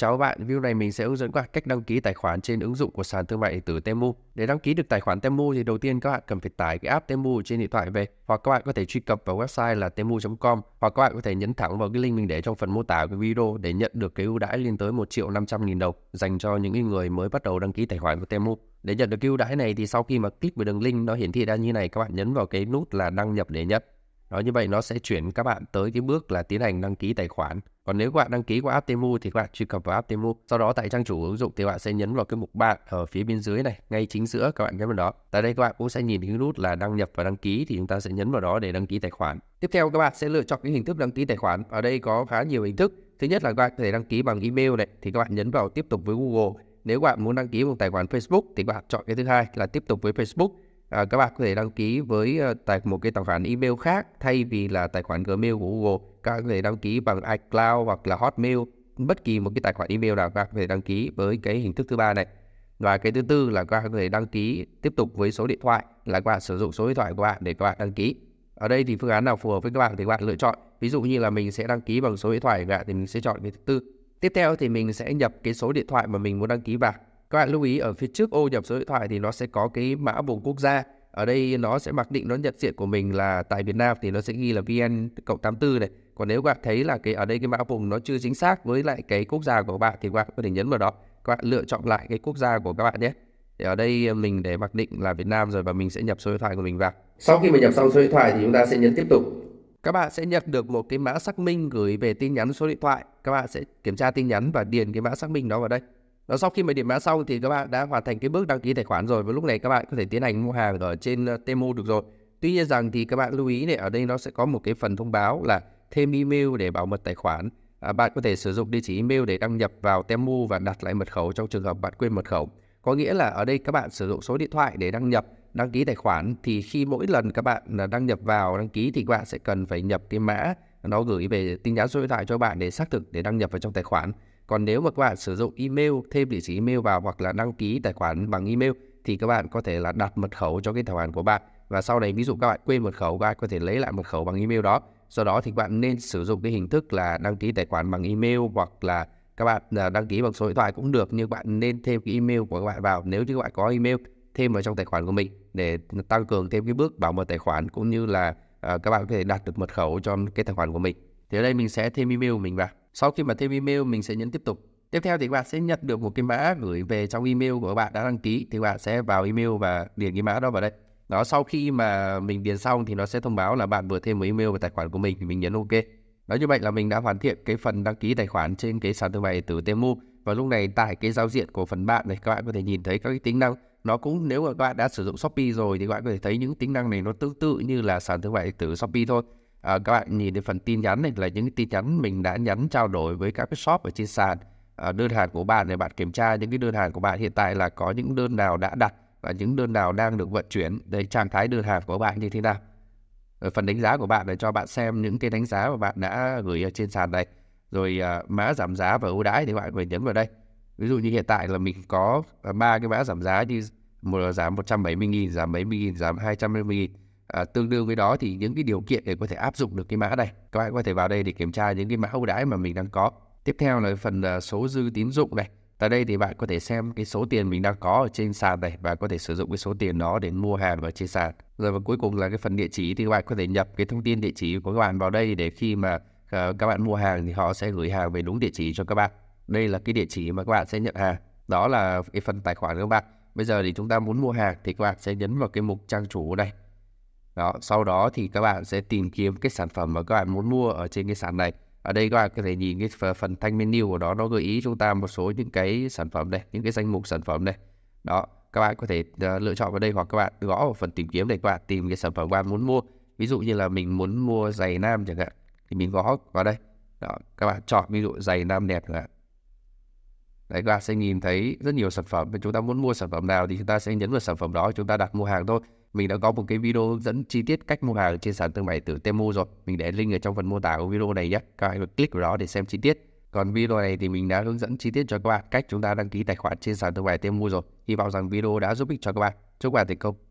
Chào các bạn, video này mình sẽ hướng dẫn các bạn cách đăng ký tài khoản trên ứng dụng của sàn thương mại điện tử Temu. Để đăng ký được tài khoản Temu thì đầu tiên các bạn cần phải tải cái app Temu trên điện thoại về hoặc các bạn có thể truy cập vào website là temu.com hoặc các bạn có thể nhấn thẳng vào cái link mình để trong phần mô tả của video để nhận được cái ưu đãi lên tới 1 triệu 500 nghìn đồng dành cho những người mới bắt đầu đăng ký tài khoản của Temu. Để nhận được ưu đãi này thì sau khi mà click vào đường link nó hiển thị ra như này các bạn nhấn vào cái nút là đăng nhập để nhận đó như vậy nó sẽ chuyển các bạn tới cái bước là tiến hành đăng ký tài khoản. Còn nếu các bạn đăng ký qua app Temu thì các bạn truy cập vào app Temu. Sau đó tại trang chủ ứng dụng thì các bạn sẽ nhấn vào cái mục bạn ở phía bên dưới này, ngay chính giữa các bạn nhấn vào đó. Tại đây các bạn cũng sẽ nhìn cái nút là đăng nhập và đăng ký thì chúng ta sẽ nhấn vào đó để đăng ký tài khoản. Tiếp theo các bạn sẽ lựa chọn cái hình thức đăng ký tài khoản. Ở đây có khá nhiều hình thức. Thứ nhất là các bạn có thể đăng ký bằng email này thì các bạn nhấn vào tiếp tục với Google. Nếu các bạn muốn đăng ký một tài khoản Facebook thì các bạn chọn cái thứ hai là tiếp tục với Facebook à, các bạn có thể đăng ký với ờ, tài một cái tài khoản email khác thay vì là tài khoản Gmail của Google. Các bạn có thể đăng ký bằng iCloud hoặc là Hotmail, bất kỳ một cái tài khoản email nào các bạn có thể đăng ký với cái hình thức thứ ba này. Và cái thứ tư là các bạn có thể đăng ký tiếp tục với số điện thoại là các bạn sử dụng số điện thoại của bạn để các bạn đăng ký. Ở đây thì phương án nào phù hợp với các bạn thì các bạn lựa chọn. Ví dụ như là mình sẽ đăng ký bằng số điện thoại của bạn thì mình sẽ chọn cái thứ tư. Tiếp theo thì mình sẽ nhập cái số điện thoại mà mình muốn đăng ký vào các bạn lưu ý ở phía trước ô nhập số điện thoại thì nó sẽ có cái mã vùng quốc gia ở đây nó sẽ mặc định nó nhận diện của mình là tại Việt Nam thì nó sẽ ghi là VN cộng 84 này còn nếu các bạn thấy là cái ở đây cái mã vùng nó chưa chính xác với lại cái quốc gia của bạn thì các bạn có thể nhấn vào đó các bạn lựa chọn lại cái quốc gia của các bạn nhé thì ở đây ờ, mình để mặc định là Việt Nam rồi và mình sẽ nhập số điện thoại của mình vào sau khi mình nhập xong số điện thoại thì chúng ta sẽ nhấn tiếp tục các bạn sẽ nhận được một cái mã xác minh gửi về tin nhắn số điện thoại các bạn sẽ kiểm tra tin nhắn và điền cái mã xác minh đó vào đây và sau khi mà điểm mã xong thì các bạn đã hoàn thành cái bước đăng ký tài khoản rồi và lúc này các bạn có thể tiến hành mua hàng ở trên ờ, Temu được rồi tuy nhiên rằng thì các bạn lưu ý này ở đây nó sẽ có một cái phần thông báo là thêm email để bảo mật tài khoản à, bạn có thể sử dụng địa chỉ email để đăng nhập vào Temu và đặt lại mật khẩu trong trường hợp bạn quên mật khẩu có nghĩa là ở đây các bạn sử dụng số điện thoại để đăng nhập đăng ký tài khoản thì khi mỗi lần các bạn ờ, đăng nhập vào đăng ký thì các bạn sẽ cần phải nhập cái mã nó gửi về tin nhắn số điện thoại cho bạn để xác thực để đăng nhập vào trong tài khoản còn nếu mà các bạn sử dụng email, thêm địa chỉ email vào hoặc là đăng ký tài khoản bằng email thì các bạn có thể là đặt mật khẩu cho cái tài khoản của bạn và sau này ví dụ các bạn quên mật khẩu các bạn có thể lấy lại mật khẩu bằng email đó. Do đó thì các bạn nên sử dụng cái hình thức là đăng ký tài khoản bằng email hoặc là các bạn à, đăng ký bằng số điện thoại cũng được nhưng bạn nên thêm cái email của các bạn vào nếu như các bạn có email thêm vào trong tài khoản của mình để tăng cường thêm cái bước bảo mật tài khoản cũng như là à, các bạn có thể đặt được mật khẩu cho cái tài khoản của mình. Thì ở đây mình sẽ thêm email của mình vào. Sau khi mà thêm email mình sẽ nhấn tiếp tục. Tiếp theo thì các bạn sẽ nhận được một cái mã gửi về trong email của các bạn đã đăng ký thì các bạn sẽ vào email và điền cái mã đó vào đây. Đó sau khi mà mình điền xong thì nó sẽ thông báo là bạn vừa thêm một email vào tài khoản của mình thì mình nhấn ok. Nói như vậy là mình đã hoàn thiện cái phần đăng ký tài khoản trên cái sàn thương mại điện tử Temu và lúc này tại cái giao diện của phần bạn này các bạn có thể nhìn thấy các cái tính năng nó cũng nếu mà các bạn đã sử dụng Shopee rồi thì các bạn có thể thấy những tính năng này nó tương tự như là sàn thương mại điện tử Shopee thôi à, các bạn nhìn thấy phần tin nhắn này là những cái tin nhắn mình đã nhắn trao đổi với các cái shop ở trên sàn à, đơn hàng của bạn để bạn kiểm tra những cái đơn hàng của bạn hiện tại là có những đơn nào đã đặt và những đơn nào đang được vận chuyển để trạng thái đơn hàng của bạn như thế nào ở ờ, phần đánh giá của bạn để cho bạn xem những cái đánh giá mà bạn đã gửi ở trên sàn này rồi à, mã giảm giá và ưu đãi thì bạn phải nhấn vào đây ví dụ như hiện tại là mình có ba cái mã giảm giá như một giảm 170.000 giảm 70.000 giảm 250.000 à, tương đương với đó thì những cái điều kiện để có thể áp dụng được cái mã này các bạn có thể vào đây để kiểm tra những cái mã ưu đãi mà mình đang có tiếp theo là phần uh, số dư tín dụng này tại đây thì bạn có thể xem cái số tiền mình đang có ở trên sàn này và có thể sử dụng cái số tiền đó để mua hàng ở trên sàn rồi và cuối cùng là cái phần địa chỉ thì các bạn có thể nhập cái thông tin địa chỉ của các bạn vào đây để khi mà uh, các bạn mua hàng thì họ sẽ gửi hàng về đúng địa chỉ cho các bạn đây là cái địa chỉ mà các bạn sẽ nhận hàng đó là cái phần tài khoản của các bạn bây giờ thì chúng ta muốn mua hàng thì các bạn sẽ nhấn vào cái mục trang chủ này đó sau đó thì các bạn sẽ tìm kiếm cái sản phẩm mà các bạn muốn mua ở trên cái sàn này ở đây các bạn có thể nhìn cái phần thanh menu của đó nó gợi ý chúng ta một số những cái sản phẩm này những cái danh mục sản phẩm này đó các bạn có thể ờ, lựa chọn vào đây hoặc các bạn gõ vào phần tìm kiếm để các bạn tìm cái sản phẩm bạn muốn mua ví dụ như là mình muốn mua giày nam chẳng hạn thì mình gõ vào đây đó các bạn chọn ví dụ giày nam đẹp chẳng hạn đấy các bạn sẽ nhìn thấy rất nhiều sản phẩm chúng ta muốn mua sản phẩm nào thì chúng ta sẽ nhấn vào sản phẩm đó chúng ta đặt mua hàng thôi mình đã có một cái video hướng dẫn chi tiết cách mua hàng trên sàn thương mại tử Temu rồi. Mình để link ở trong phần mô tả của video này nhé. Các bạn click vào đó để xem chi tiết. Còn video này thì mình đã hướng dẫn chi tiết cho các bạn cách chúng ta đăng ký tài khoản trên sàn thương mại Temu rồi. Hy vọng rằng video đã giúp ích cho các bạn. Chúc các bạn thành công.